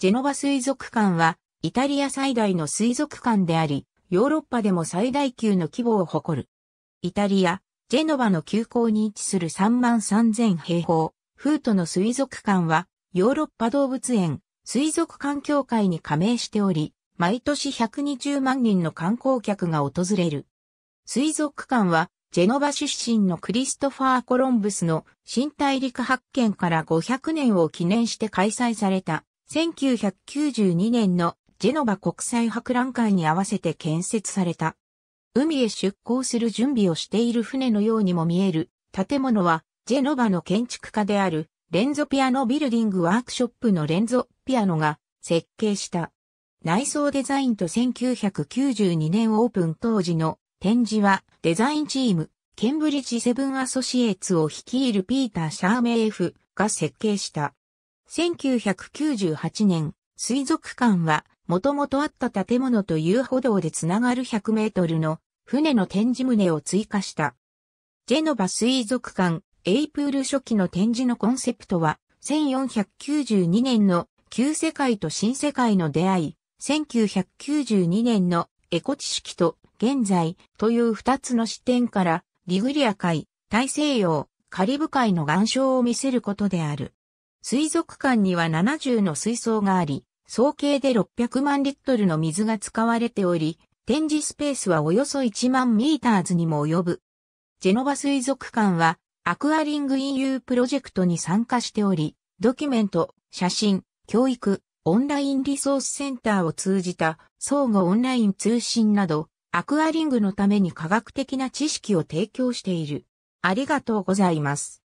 ジェノバ水族館は、イタリア最大の水族館であり、ヨーロッパでも最大級の規模を誇る。イタリア、ジェノバの急行に位置する3万3000平方、フートの水族館は、ヨーロッパ動物園、水族館協会に加盟しており、毎年120万人の観光客が訪れる。水族館は、ジェノバ出身のクリストファー・コロンブスの新大陸発見から500年を記念して開催された1992年のジェノバ国際博覧会に合わせて建設された。海へ出港する準備をしている船のようにも見える建物は、ジェノバの建築家である、レンゾピアノビルディングワークショップのレンゾピアノが設計した。内装デザインと1992年オープン当時の展示はデザインチーム、ケンブリッジセブンアソシエーツを率いるピーター・シャーメイフが設計した。1998年、水族館は、もともとあった建物と遊歩道でつながる100メートルの船の展示棟を追加した。ジェノバ水族館、エイプール初期の展示のコンセプトは、1492年の旧世界と新世界の出会い、1992年のエコ知識と現在という二つの視点から、リグリア海、大西洋、カリブ海の岩礁を見せることである。水族館には70の水槽があり、総計で600万リットルの水が使われており、展示スペースはおよそ1万ミーターズにも及ぶ。ジェノバ水族館は、アクアリング EU プロジェクトに参加しており、ドキュメント、写真、教育、オンラインリソースセンターを通じた相互オンライン通信など、アクアリングのために科学的な知識を提供している。ありがとうございます。